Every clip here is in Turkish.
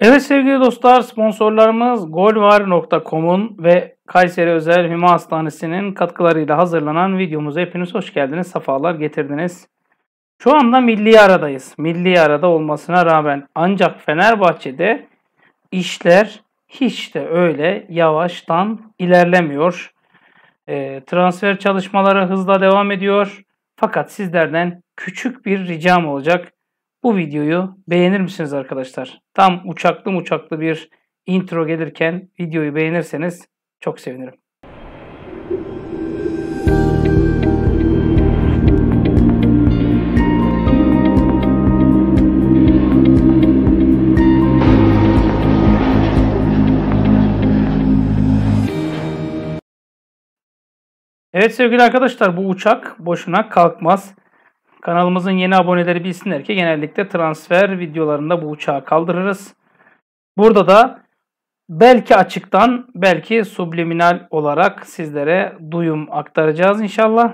Evet sevgili dostlar sponsorlarımız golvar.com'un ve Kayseri Özel Hüma Hastanesi'nin katkılarıyla hazırlanan videomuza hepiniz hoş geldiniz, sefalar getirdiniz. Şu anda milli aradayız. Milli arada olmasına rağmen ancak Fenerbahçe'de işler hiç de öyle yavaştan ilerlemiyor. E, transfer çalışmaları hızla devam ediyor. Fakat sizlerden küçük bir ricam olacak. Bu videoyu beğenir misiniz arkadaşlar? Tam uçaklı uçaklı bir intro gelirken videoyu beğenirseniz çok sevinirim. Evet sevgili arkadaşlar bu uçak boşuna kalkmaz. Kanalımızın yeni aboneleri bilsinler ki genellikle transfer videolarında bu uçağı kaldırırız. Burada da belki açıktan belki subliminal olarak sizlere duyum aktaracağız inşallah.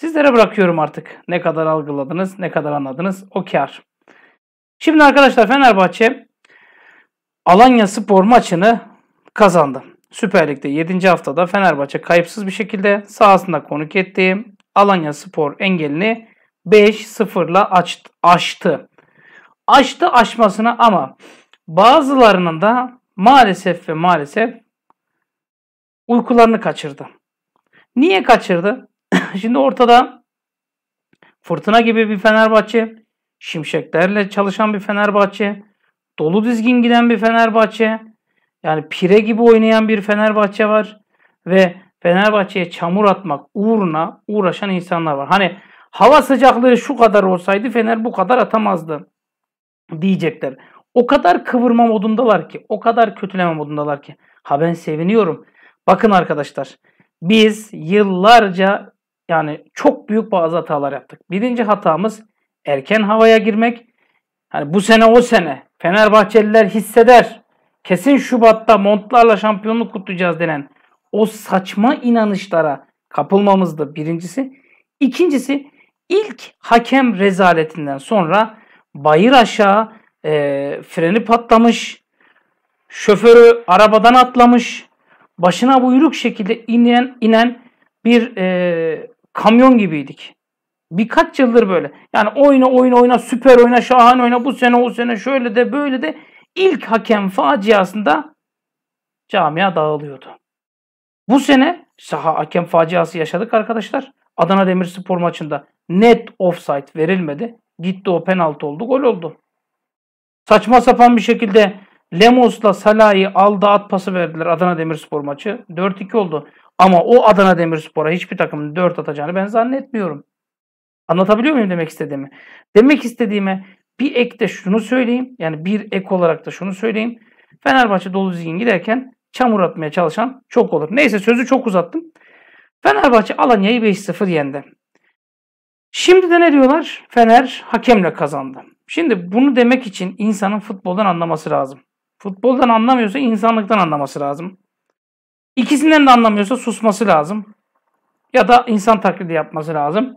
Sizlere bırakıyorum artık. Ne kadar algıladınız, ne kadar anladınız o kar. Şimdi arkadaşlar Fenerbahçe Alanya Spor maçını kazandı. Süper Lig'de 7. haftada Fenerbahçe kayıpsız bir şekilde sahasında konuk etti. Alanya Spor engelini 5-0'la açtı. aştı. açtı aşmasına ama bazılarının da maalesef ve maalesef uykularını kaçırdı. Niye kaçırdı? Şimdi ortada fırtına gibi bir Fenerbahçe, şimşeklerle çalışan bir Fenerbahçe, dolu dizgin giden bir Fenerbahçe, yani pire gibi oynayan bir Fenerbahçe var ve Fenerbahçe'ye çamur atmak uğruna uğraşan insanlar var. Hani hava sıcaklığı şu kadar olsaydı Fener bu kadar atamazdı diyecekler. O kadar kıvırma modundalar ki, o kadar kötüleme modundalar ki. Ha ben seviniyorum. Bakın arkadaşlar, biz yıllarca yani çok büyük bazı hatalar yaptık. Birinci hatamız erken havaya girmek. Hani bu sene o sene Fenerbahçeliler hisseder. Kesin Şubat'ta montlarla şampiyonluk kutlayacağız denen o saçma inanışlara kapılmamızdı birincisi. İkincisi ilk hakem rezaletinden sonra bayır aşağı e, freni patlamış, şoförü arabadan atlamış, başına buyruk şekilde inen inen bir e, kamyon gibiydik. Birkaç yıldır böyle. Yani oyna oyna oyna süper oyna şahane oyna bu sene o sene şöyle de böyle de ilk hakem faciasında camia dağılıyordu. Bu sene saha hakem faciası yaşadık arkadaşlar. Adana Demirspor maçında net offside verilmedi. Gitti o penaltı oldu, gol oldu. Saçma sapan bir şekilde Lemos'la Salah'ı aldı at pası verdiler Adana Demirspor maçı. 4-2 oldu. Ama o Adana Demirspor'a hiçbir takımın 4 atacağını ben zannetmiyorum. Anlatabiliyor muyum demek istediğimi? Demek istediğime bir ek de şunu söyleyeyim. Yani bir ek olarak da şunu söyleyeyim. Fenerbahçe dolu zihin giderken çamur atmaya çalışan çok olur. Neyse sözü çok uzattım. Fenerbahçe Alanya'yı 5-0 yendi. Şimdi de ne diyorlar? Fener hakemle kazandı. Şimdi bunu demek için insanın futboldan anlaması lazım. Futboldan anlamıyorsa insanlıktan anlaması lazım. İkisinden de anlamıyorsa susması lazım. Ya da insan taklidi yapması lazım.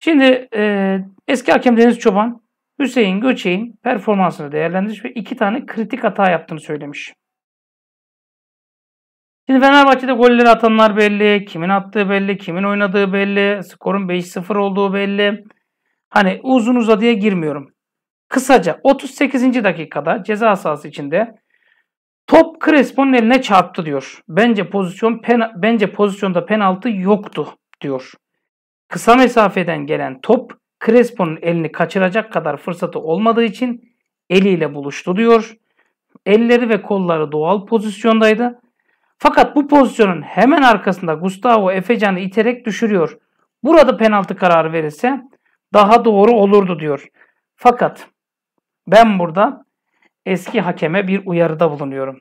Şimdi e, eski hakem Deniz Çoban Hüseyin Göçek'in performansını değerlendirmiş ve iki tane kritik hata yaptığını söylemiş. Şimdi Fenerbahçe'de golleri atanlar belli. Kimin attığı belli. Kimin oynadığı belli. Skorun 5-0 olduğu belli. Hani uzun uzadıya girmiyorum. Kısaca 38. dakikada ceza sahası içinde top Crespo'nun eline çarptı diyor. Bence pozisyon pen, bence pozisyonda penaltı yoktu diyor. Kısa mesafeden gelen top Crespo'nun elini kaçıracak kadar fırsatı olmadığı için eliyle buluştu diyor. Elleri ve kolları doğal pozisyondaydı. Fakat bu pozisyonun hemen arkasında Gustavo Efecan'ı iterek düşürüyor. Burada penaltı kararı verirse daha doğru olurdu diyor. Fakat ben burada eski hakeme bir uyarıda bulunuyorum.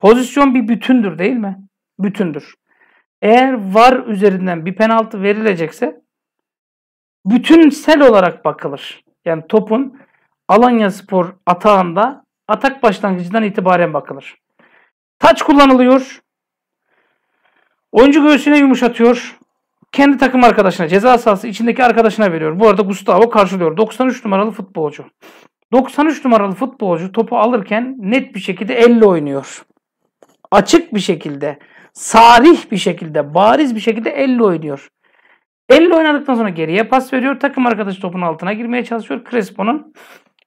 Pozisyon bir bütündür değil mi? Bütündür. Eğer var üzerinden bir penaltı verilecekse bütünsel olarak bakılır. Yani topun Alanya Spor atağında atak başlangıcından itibaren bakılır. Taç kullanılıyor. Oyuncu göğsüne yumuşatıyor. Kendi takım arkadaşına, ceza sahası içindeki arkadaşına veriyor. Bu arada Gustavo karşılıyor. 93 numaralı futbolcu. 93 numaralı futbolcu topu alırken net bir şekilde elle oynuyor. Açık bir şekilde, sarih bir şekilde, bariz bir şekilde elle oynuyor. Elle oynadıktan sonra geriye pas veriyor. Takım arkadaşı topun altına girmeye çalışıyor. Crespo'nun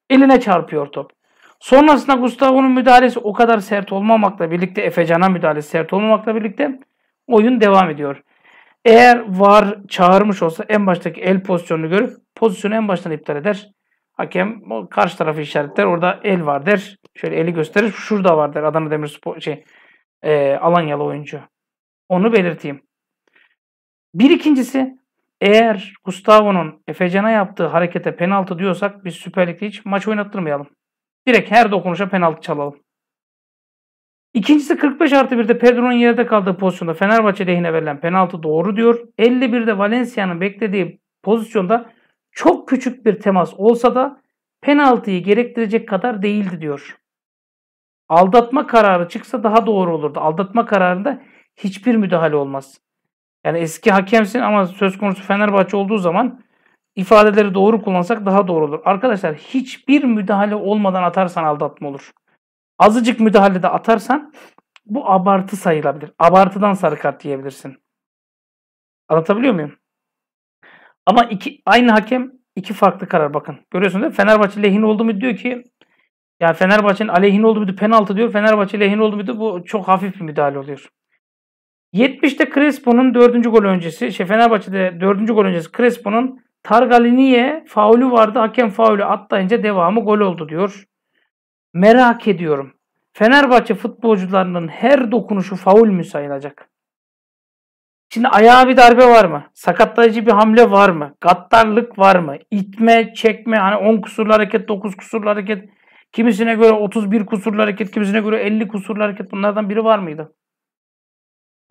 eline çarpıyor top. Sonrasında Gustavo'nun müdahalesi o kadar sert olmamakla birlikte, Efecan'a müdahalesi sert olmamakla birlikte oyun devam ediyor. Eğer var çağırmış olsa en baştaki el pozisyonunu görüp pozisyonu en baştan iptal eder. Hakem karşı tarafı işaretler. Orada el var der. Şöyle eli gösterir. Şurada var der. Adana Demirspor şey e, Alanyalı oyuncu. Onu belirteyim. Bir ikincisi eğer Gustavo'nun Efecan'a yaptığı harekete penaltı diyorsak biz Süper Lig'de hiç maç oynattırmayalım. Direkt her dokunuşa penaltı çalalım. İkincisi 45 artı 1'de Pedro'nun yerde kaldığı pozisyonda Fenerbahçe lehine verilen penaltı doğru diyor. 51'de Valencia'nın beklediği pozisyonda çok küçük bir temas olsa da penaltıyı gerektirecek kadar değildi diyor. Aldatma kararı çıksa daha doğru olurdu. Aldatma kararında hiçbir müdahale olmaz. Yani eski hakemsin ama söz konusu Fenerbahçe olduğu zaman ifadeleri doğru kullansak daha doğru olur. Arkadaşlar hiçbir müdahale olmadan atarsan aldatma olur. Azıcık müdahalede atarsan bu abartı sayılabilir. Abartıdan sarı kart diyebilirsin. Anlatabiliyor muyum? Ama iki, aynı hakem iki farklı karar bakın. Görüyorsunuz değil mi? Fenerbahçe lehin oldu mu diyor ki yani Fenerbahçe'nin aleyhine oldu muydu penaltı diyor. Fenerbahçe lehin oldu muydu bu çok hafif bir müdahale oluyor. 70'te Crespo'nun 4. gol öncesi, şey Fenerbahçe'de 4. gol öncesi Crespo'nun Targalini'ye faulü vardı. Hakem faulü atlayınca devamı gol oldu diyor. Merak ediyorum. Fenerbahçe futbolcularının her dokunuşu faul mü sayılacak? Şimdi ayağa bir darbe var mı? Sakatlayıcı bir hamle var mı? Gattarlık var mı? İtme, çekme hani 10 kusurlu hareket, 9 kusurlu hareket, kimisine göre 31 kusurlu hareket, kimisine göre 50 kusurlu hareket bunlardan biri var mıydı?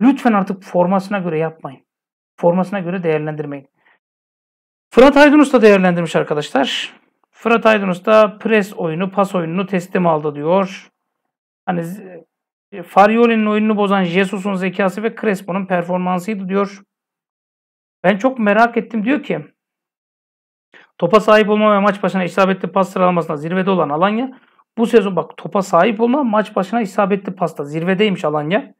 Lütfen artık formasına göre yapmayın. Formasına göre değerlendirmeyin. Fırat Aydın da değerlendirmiş arkadaşlar. Fırat Aydın Usta pres oyunu, pas oyununu teslim aldı diyor. Hani e, Farioli'nin oyununu bozan Jesus'un zekası ve Crespo'nun performansıydı diyor. Ben çok merak ettim diyor ki topa sahip olma ve maç başına isabetli pas sıralamasında zirvede olan Alanya bu sezon bak topa sahip olma maç başına isabetli pasta zirvedeymiş Alanya.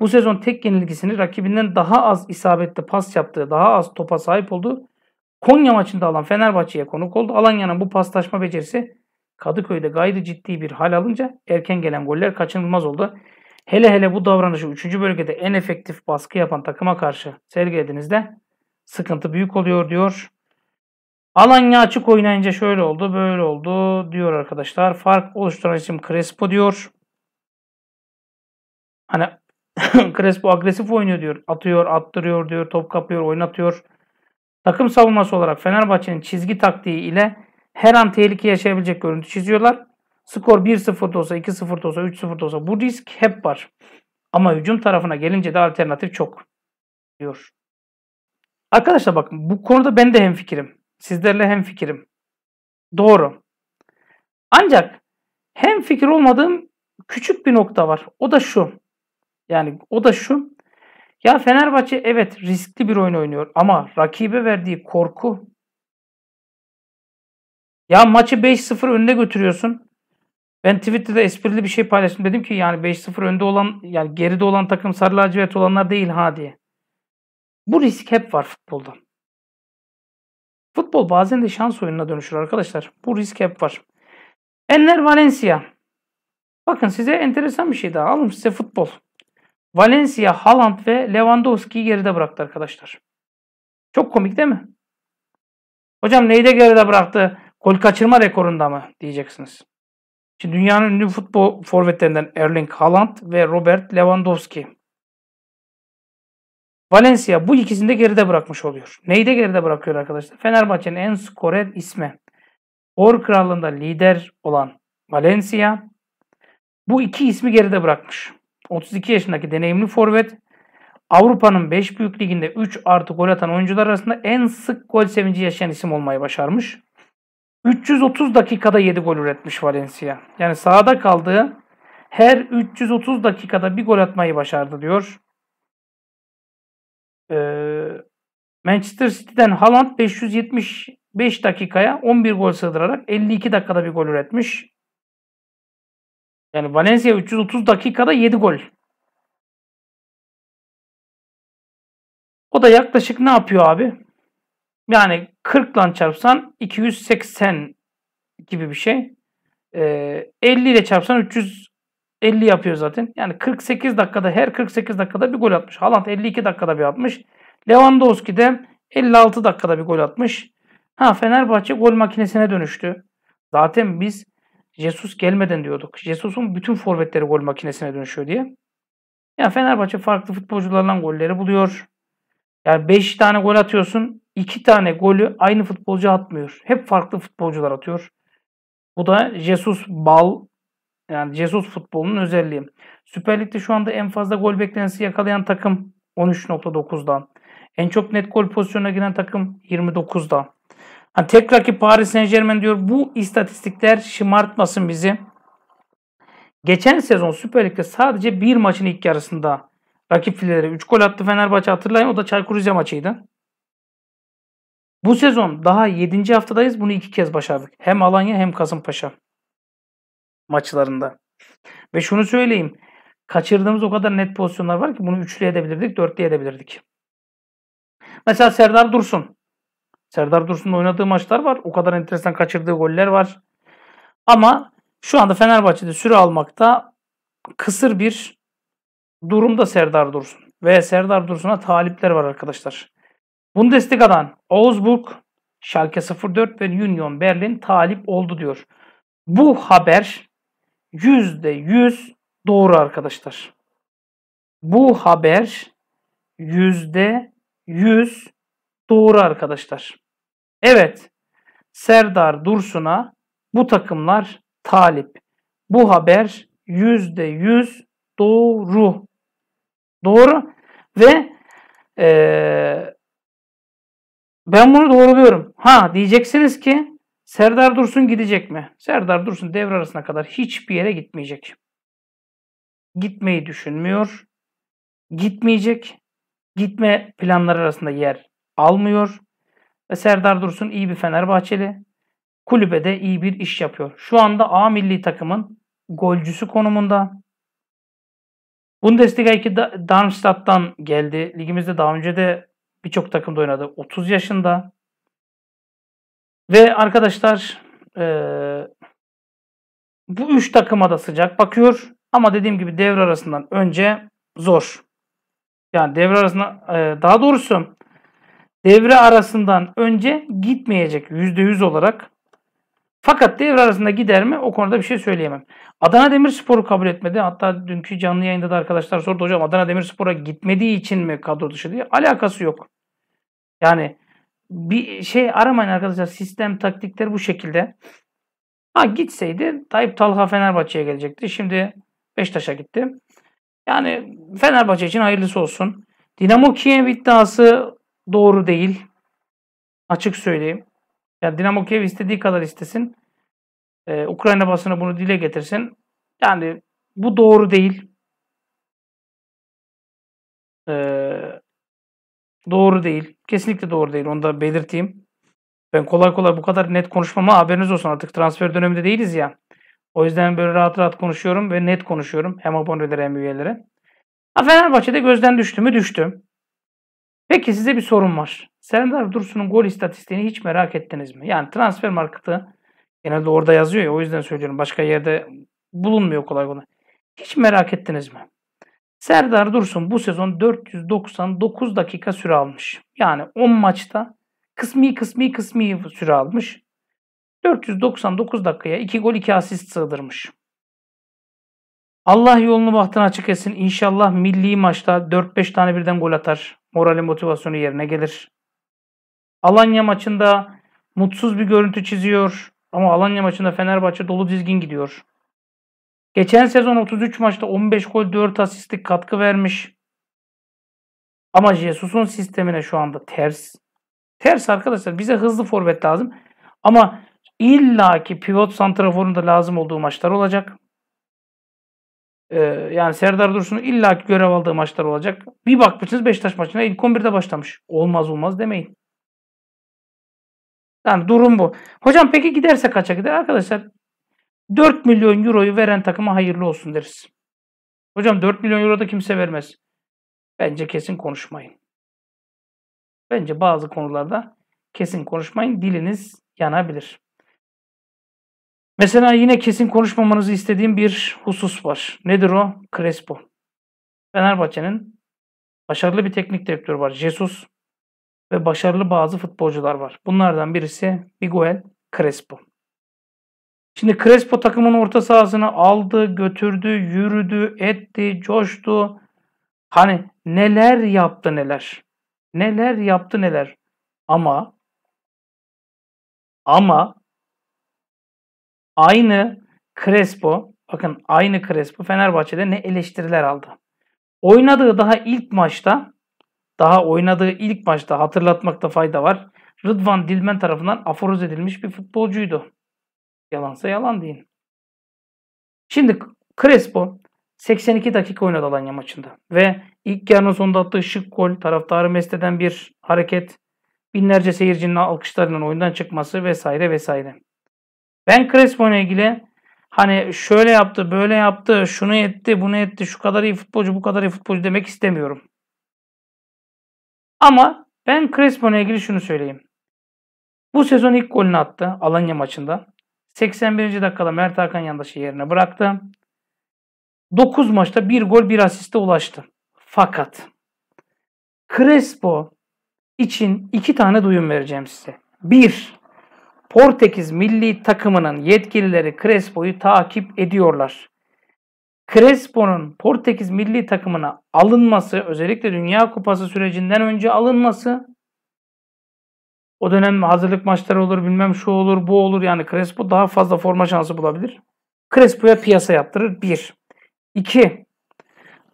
Bu sezon tek yenilgisini rakibinden daha az isabetli pas yaptığı, daha az topa sahip olduğu Konya maçında alan Fenerbahçe'ye konuk oldu. Alanya'nın bu paslaşma becerisi Kadıköy'de gayri ciddi bir hal alınca erken gelen goller kaçınılmaz oldu. Hele hele bu davranışı 3. bölgede en efektif baskı yapan takıma karşı sergilediğinizde sıkıntı büyük oluyor diyor. Alanya açık oynayınca şöyle oldu böyle oldu diyor arkadaşlar. Fark oluşturan isim Crespo diyor. Hani Crespo agresif oynuyor diyor. Atıyor attırıyor diyor. Top kapıyor oynatıyor. Takım savunması olarak Fenerbahçe'nin çizgi taktiği ile her an tehlike yaşayabilecek görüntü çiziyorlar. Skor 1-0 olsa, 2-0 olsa, 3-0 olsa bu risk hep var. Ama hücum tarafına gelince de alternatif çok diyor. Arkadaşlar bakın bu konuda ben de hem fikrim. Sizlerle hem fikrim. Doğru. Ancak hem fikir olmadığım küçük bir nokta var. O da şu. Yani o da şu. Ya Fenerbahçe evet riskli bir oyun oynuyor ama rakibe verdiği korku. Ya maçı 5-0 önde götürüyorsun. Ben Twitter'da esprili bir şey paylaştım. Dedim ki yani 5-0 önde olan yani geride olan takım sarı lacivert olanlar değil ha diye. Bu risk hep var futbolda. Futbol bazen de şans oyununa dönüşür arkadaşlar. Bu risk hep var. Enner Valencia. Bakın size enteresan bir şey daha. Alın size futbol. Valencia, Haaland ve Lewandowski'yi geride bıraktı arkadaşlar. Çok komik değil mi? Hocam neyi de geride bıraktı? Gol kaçırma rekorunda mı diyeceksiniz. Şimdi dünyanın ünlü futbol forvetlerinden Erling Haaland ve Robert Lewandowski. Valencia bu ikisini de geride bırakmış oluyor. Neyi de geride bırakıyor arkadaşlar? Fenerbahçe'nin en skorer ismi. Or Krallığı'nda lider olan Valencia bu iki ismi geride bırakmış. 32 yaşındaki deneyimli forvet Avrupa'nın 5 büyük liginde 3 artı gol atan oyuncular arasında en sık gol sevinci yaşayan isim olmayı başarmış. 330 dakikada 7 gol üretmiş Valencia. Yani sahada kaldığı her 330 dakikada bir gol atmayı başardı diyor. Ee, Manchester City'den Haaland 575 dakikaya 11 gol sığdırarak 52 dakikada bir gol üretmiş. Yani Valencia 330 dakikada 7 gol. O da yaklaşık ne yapıyor abi? Yani 40 ile çarpsan 280 gibi bir şey. Ee, 50 ile çarpsan 350 yapıyor zaten. Yani 48 dakikada her 48 dakikada bir gol atmış. Haaland 52 dakikada bir atmış. Lewandowski de 56 dakikada bir gol atmış. Ha Fenerbahçe gol makinesine dönüştü. Zaten biz Jesus gelmeden diyorduk. Jesus'un bütün forvetleri gol makinesine dönüşüyor diye. Ya Fenerbahçe farklı futbolcularla golleri buluyor. Yani 5 tane gol atıyorsun. 2 tane golü aynı futbolcu atmıyor. Hep farklı futbolcular atıyor. Bu da Jesus Bal yani Jesus futbolunun özelliği. Süper Lig'de şu anda en fazla gol beklentisi yakalayan takım 13.9'dan. En çok net gol pozisyonuna giren takım 29'da. Hani tek rakip Paris Saint Germain diyor. Bu istatistikler şımartmasın bizi. Geçen sezon Süper Lig'de sadece bir maçın ilk yarısında rakip filelere 3 gol attı Fenerbahçe hatırlayın. O da Çaykur Rize maçıydı. Bu sezon daha 7. haftadayız. Bunu iki kez başardık. Hem Alanya hem Kasımpaşa maçlarında. Ve şunu söyleyeyim. Kaçırdığımız o kadar net pozisyonlar var ki bunu üçlü edebilirdik, dörtlü edebilirdik. Mesela Serdar Dursun. Serdar Dursun'un oynadığı maçlar var. O kadar enteresan kaçırdığı goller var. Ama şu anda Fenerbahçe'de süre almakta kısır bir durumda Serdar Dursun. Ve Serdar Dursun'a talipler var arkadaşlar. Bundesliga'dan Augsburg, Schalke 04 ve Union Berlin talip oldu diyor. Bu haber %100 doğru arkadaşlar. Bu haber %100 doğru arkadaşlar. Evet, Serdar Dursun'a bu takımlar talip. Bu haber yüzde yüz doğru. Doğru ve ee, ben bunu doğruluyorum. Ha diyeceksiniz ki Serdar Dursun gidecek mi? Serdar Dursun devre arasına kadar hiçbir yere gitmeyecek. Gitmeyi düşünmüyor. Gitmeyecek. Gitme planları arasında yer almıyor. Ve Serdar Dursun iyi bir Fenerbahçeli. Kulübede iyi bir iş yapıyor. Şu anda A milli takımın golcüsü konumunda. Bundesliga 2 Darmstadt'tan geldi. Ligimizde daha önce de birçok takımda oynadı. 30 yaşında. Ve arkadaşlar e, bu 3 takıma da sıcak bakıyor. Ama dediğim gibi devre arasından önce zor. Yani devre arasında e, daha doğrusu devre arasından önce gitmeyecek %100 olarak. Fakat devre arasında gider mi o konuda bir şey söyleyemem. Adana Demirspor'u kabul etmedi. Hatta dünkü canlı yayında da arkadaşlar sordu hocam Adana Demirspor'a gitmediği için mi kadro dışı diye. Alakası yok. Yani bir şey aramayın arkadaşlar. Sistem taktikler bu şekilde. Ha gitseydi Tayyip Talha Fenerbahçe'ye gelecekti. Şimdi Beşiktaş'a gitti. Yani Fenerbahçe için hayırlısı olsun. Dinamo Kiev iddiası doğru değil. Açık söyleyeyim. Yani Dinamo Kiev istediği kadar istesin. Ee, Ukrayna basını bunu dile getirsin. Yani bu doğru değil. Ee, doğru değil. Kesinlikle doğru değil. Onu da belirteyim. Ben kolay kolay bu kadar net konuşmama haberiniz olsun. Artık transfer döneminde değiliz ya. O yüzden böyle rahat rahat konuşuyorum ve net konuşuyorum. Hem abonelere hem üyelere. Ha, Fenerbahçe'de gözden düştü mü düştü. Peki size bir sorum var. Serdar Dursun'un gol istatistiğini hiç merak ettiniz mi? Yani transfer marketi genelde orada yazıyor ya o yüzden söylüyorum. Başka yerde bulunmuyor kolay kolay. Hiç merak ettiniz mi? Serdar Dursun bu sezon 499 dakika süre almış. Yani 10 maçta kısmi kısmi kısmi süre almış. 499 dakikaya 2 gol 2 asist sığdırmış. Allah yolunu bahtına açık etsin. İnşallah milli maçta 4-5 tane birden gol atar morali motivasyonu yerine gelir. Alanya maçında mutsuz bir görüntü çiziyor ama Alanya maçında Fenerbahçe dolu dizgin gidiyor. Geçen sezon 33 maçta 15 gol 4 asistlik katkı vermiş. Ama Jesus'un sistemine şu anda ters. Ters arkadaşlar bize hızlı forvet lazım. Ama illaki pivot santraforun da lazım olduğu maçlar olacak. Ee, yani Serdar Dursun'un illaki görev aldığı maçlar olacak. Bir bakmışsınız Beşiktaş maçına ilk 11'de başlamış. Olmaz olmaz demeyin. Yani durum bu. Hocam peki giderse kaça gider? Arkadaşlar 4 milyon euroyu veren takıma hayırlı olsun deriz. Hocam 4 milyon euro da kimse vermez. Bence kesin konuşmayın. Bence bazı konularda kesin konuşmayın. Diliniz yanabilir. Mesela yine kesin konuşmamanızı istediğim bir husus var. Nedir o? Crespo. Fenerbahçe'nin başarılı bir teknik direktörü var. Jesus ve başarılı bazı futbolcular var. Bunlardan birisi Miguel Crespo. Şimdi Crespo takımın orta sahasını aldı, götürdü, yürüdü, etti, coştu. Hani neler yaptı neler. Neler yaptı neler. Ama ama Aynı Crespo, bakın aynı Crespo Fenerbahçe'de ne eleştiriler aldı. Oynadığı daha ilk maçta, daha oynadığı ilk maçta hatırlatmakta fayda var. Rıdvan Dilmen tarafından aforoz edilmiş bir futbolcuydu. Yalansa yalan deyin. Şimdi Crespo 82 dakika oynadı Alanya maçında. Ve ilk yarının sonunda attığı şık gol, taraftarı mest eden bir hareket, binlerce seyircinin alkışlarının oyundan çıkması vesaire vesaire. Ben Crespo ile ilgili hani şöyle yaptı, böyle yaptı, şunu etti, bunu etti, şu kadar iyi futbolcu, bu kadar iyi futbolcu demek istemiyorum. Ama ben Crespo ile ilgili şunu söyleyeyim. Bu sezon ilk golünü attı Alanya maçında. 81. dakikada Mert Hakan Yandaş'ı yerine bıraktı. 9 maçta 1 gol 1 asiste ulaştı. Fakat Crespo için 2 tane duyum vereceğim size. 1. Portekiz milli takımının yetkilileri Crespo'yu takip ediyorlar. Crespo'nun Portekiz milli takımına alınması, özellikle Dünya Kupası sürecinden önce alınması o dönem hazırlık maçları olur, bilmem şu olur, bu olur. Yani Crespo daha fazla forma şansı bulabilir. Crespo'ya piyasa yaptırır. 1. 2.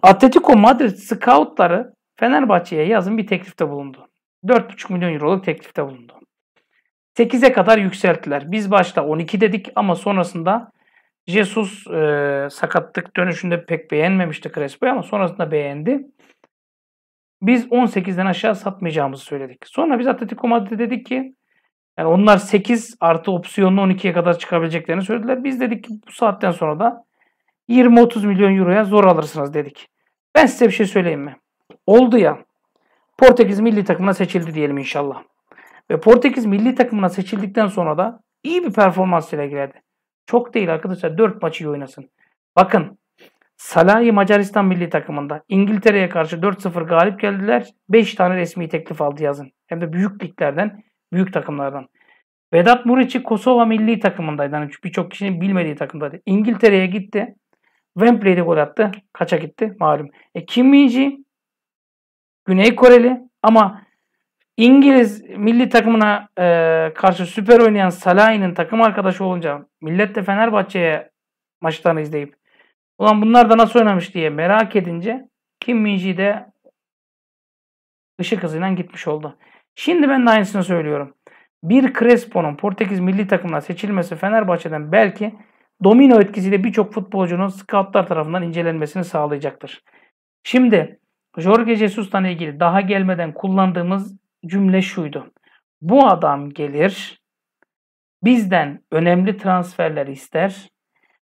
Atletico Madrid scoutları Fenerbahçe'ye yazın bir teklifte bulundu. 4,5 milyon euroluk teklifte bulundu. 8'e kadar yükselttiler. Biz başta 12 dedik ama sonrasında Jesus e, sakatlık dönüşünde pek beğenmemişti Crespo'yu ama sonrasında beğendi. Biz 18'den aşağı satmayacağımızı söyledik. Sonra biz Atletico Madrid'e dedik ki yani onlar 8 artı opsiyonlu 12'ye kadar çıkabileceklerini söylediler. Biz dedik ki bu saatten sonra da 20-30 milyon euroya zor alırsınız dedik. Ben size bir şey söyleyeyim mi? Oldu ya. Portekiz milli takımına seçildi diyelim inşallah. Ve Portekiz milli takımına seçildikten sonra da iyi bir performans sergiledi. Çok değil arkadaşlar 4 maçı iyi oynasın. Bakın Salahi Macaristan milli takımında İngiltere'ye karşı 4-0 galip geldiler. 5 tane resmi teklif aldı yazın. Hem de büyük liglerden, büyük takımlardan. Vedat Muriçi Kosova milli takımındaydı. Yani birçok kişinin bilmediği takımdaydı. İngiltere'ye gitti. Wembley'de gol attı. Kaça gitti malum. E, Kim min Güney Koreli ama İngiliz milli takımına e, karşı süper oynayan Salah'ın takım arkadaşı olunca millet de Fenerbahçe'ye maçlarını izleyip ulan bunlar da nasıl oynamış diye merak edince Kim Minji de ışık hızıyla gitmiş oldu. Şimdi ben de aynısını söylüyorum. Bir Crespo'nun Portekiz milli takımına seçilmesi Fenerbahçe'den belki domino etkisiyle birçok futbolcunun scoutlar tarafından incelenmesini sağlayacaktır. Şimdi Jorge Jesus'tan ilgili daha gelmeden kullandığımız cümle şuydu. Bu adam gelir, bizden önemli transferler ister.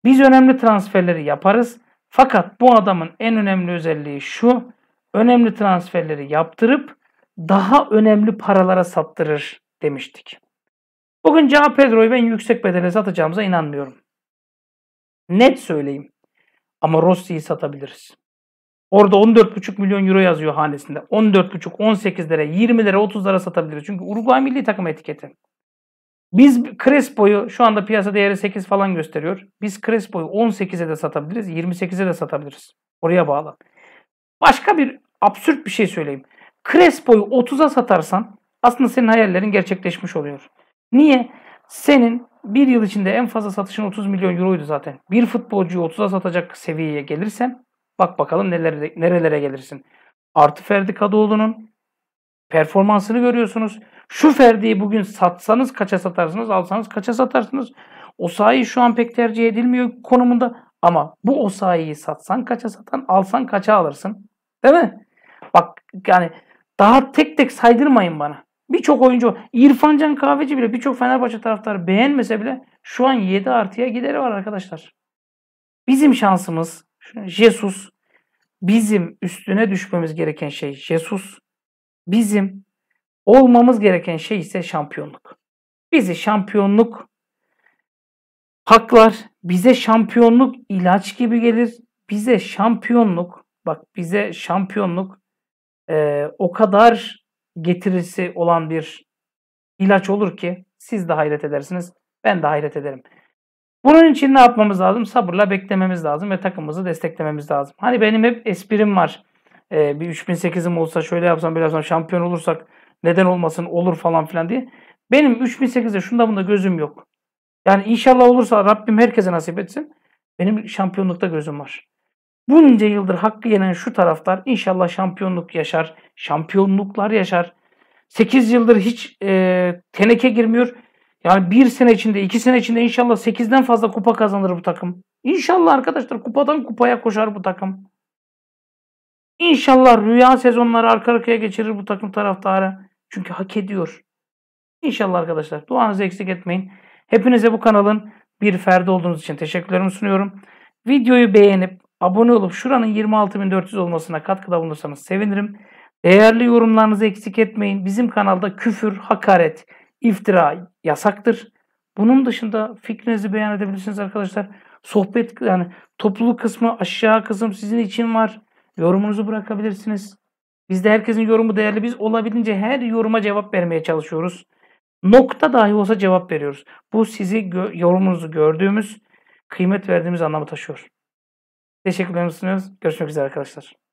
Biz önemli transferleri yaparız. Fakat bu adamın en önemli özelliği şu. Önemli transferleri yaptırıp daha önemli paralara sattırır demiştik. Bugün Cao Pedro'yu ben yüksek bedele satacağımıza inanmıyorum. Net söyleyeyim. Ama Rossi'yi satabiliriz. Orada 14,5 milyon euro yazıyor hanesinde. 14,5, 18 lira, 20 lira, 30 lira satabiliriz. Çünkü Uruguay milli takım etiketi. Biz Crespo'yu şu anda piyasa değeri 8 falan gösteriyor. Biz Crespo'yu 18'e de satabiliriz, 28'e de satabiliriz. Oraya bağlı. Başka bir absürt bir şey söyleyeyim. Crespo'yu 30'a satarsan aslında senin hayallerin gerçekleşmiş oluyor. Niye? Senin bir yıl içinde en fazla satışın 30 milyon euroydu zaten. Bir futbolcuyu 30'a satacak seviyeye gelirsen Bak bakalım nelere, nerelere gelirsin. Artı Ferdi Kadıoğlu'nun performansını görüyorsunuz. Şu Ferdi'yi bugün satsanız kaça satarsınız, alsanız kaça satarsınız. O sahi şu an pek tercih edilmiyor konumunda ama bu o sahiyi satsan kaça satan, alsan kaça alırsın. Değil mi? Bak yani daha tek tek saydırmayın bana. Birçok oyuncu, İrfan Can Kahveci bile birçok Fenerbahçe taraftarı beğenmese bile şu an 7 artıya gideri var arkadaşlar. Bizim şansımız Jesus bizim üstüne düşmemiz gereken şey Jesus. Bizim olmamız gereken şey ise şampiyonluk. Bizi şampiyonluk haklar, bize şampiyonluk ilaç gibi gelir. Bize şampiyonluk, bak bize şampiyonluk e, o kadar getirisi olan bir ilaç olur ki siz de hayret edersiniz, ben de hayret ederim. Bunun için ne yapmamız lazım? Sabırla beklememiz lazım ve takımımızı desteklememiz lazım. Hani benim hep esprim var. Ee, bir 3008'im olsa şöyle yapsam böyle yapsam şampiyon olursak neden olmasın olur falan filan diye. Benim 3008'de şunda bunda gözüm yok. Yani inşallah olursa Rabbim herkese nasip etsin. Benim şampiyonlukta gözüm var. Bunca yıldır hakkı yenen şu taraftar inşallah şampiyonluk yaşar. Şampiyonluklar yaşar. 8 yıldır hiç e, teneke girmiyor. Yani bir sene içinde, iki sene içinde inşallah sekizden fazla kupa kazanır bu takım. İnşallah arkadaşlar kupadan kupaya koşar bu takım. İnşallah rüya sezonları arka arkaya geçirir bu takım taraftarı. Çünkü hak ediyor. İnşallah arkadaşlar duanızı eksik etmeyin. Hepinize bu kanalın bir ferdi olduğunuz için teşekkürlerimi sunuyorum. Videoyu beğenip abone olup şuranın 26.400 olmasına katkıda bulunursanız sevinirim. Değerli yorumlarınızı eksik etmeyin. Bizim kanalda küfür, hakaret, iftira yasaktır. Bunun dışında fikrinizi beyan edebilirsiniz arkadaşlar. Sohbet yani topluluk kısmı aşağı kısım sizin için var. Yorumunuzu bırakabilirsiniz. Bizde herkesin yorumu değerli. Biz olabildiğince her yoruma cevap vermeye çalışıyoruz. Nokta dahi olsa cevap veriyoruz. Bu sizi gö- yorumunuzu gördüğümüz, kıymet verdiğimiz anlamı taşıyor. Teşekkürlerimizi sunuyoruz. Görüşmek üzere arkadaşlar.